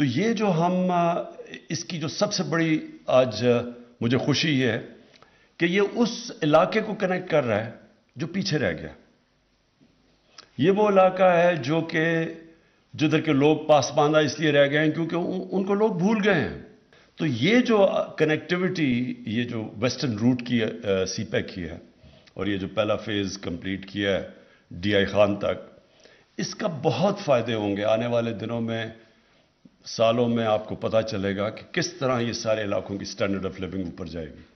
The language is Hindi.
तो ये जो हम इसकी जो सबसे बड़ी आज मुझे खुशी है कि ये उस इलाके को कनेक्ट कर रहा है जो पीछे रह गया ये वो इलाका है जो कि जिधर के लोग पासमानदा इसलिए रह गए हैं क्योंकि उनको लोग भूल गए हैं तो ये जो कनेक्टिविटी ये जो वेस्टर्न रूट की सी पैक e की है और ये जो पहला फेज़ कंप्लीट किया है डी आई खान तक इसका बहुत फ़ायदे होंगे आने वाले दिनों में सालों में आपको पता चलेगा कि किस तरह ये सारे इलाकों की स्टैंडर्ड ऑफ लिविंग ऊपर जाएगी